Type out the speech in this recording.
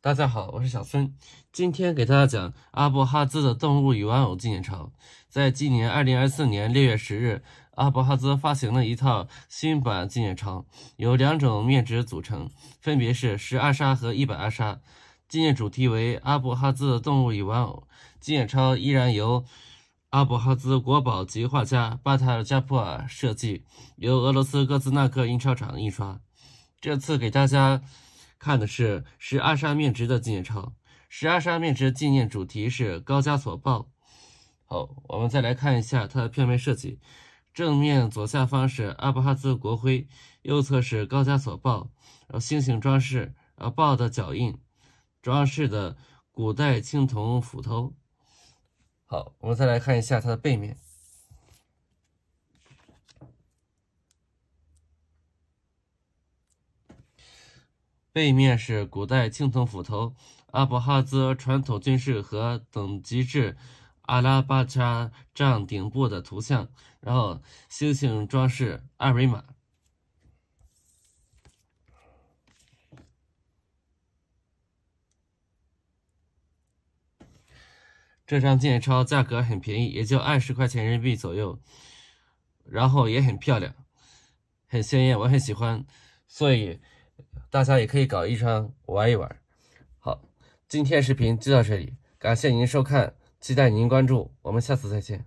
大家好，我是小孙，今天给大家讲阿布哈兹的动物与玩偶纪念钞。在今年二零二四年六月十日，阿布哈兹发行了一套新版纪念钞，由两种面值组成，分别是十二沙和一百阿沙。纪念主题为阿布哈兹的动物与玩偶纪念钞，依然由阿布哈兹国宝级画家巴塔尔加普尔设计，由俄罗斯戈兹纳克印钞厂印刷。这次给大家。看的是十二十二面值的纪念钞，十二十二面值纪念主题是高加索豹。好，我们再来看一下它的片面设计，正面左下方是阿布哈兹国徽，右侧是高加索豹，然后星星装饰，呃豹的脚印，装饰的古代青铜斧头。好，我们再来看一下它的背面。背面是古代青铜斧头、阿布哈兹传统军事和等级制、阿拉巴恰帐顶部的图像，然后星星装饰二维码。这张纪念钞价格很便宜，也就二十块钱人民币左右，然后也很漂亮，很鲜艳，我很喜欢，所以。大家也可以搞一场玩一玩。好，今天视频就到这里，感谢您收看，期待您关注，我们下次再见。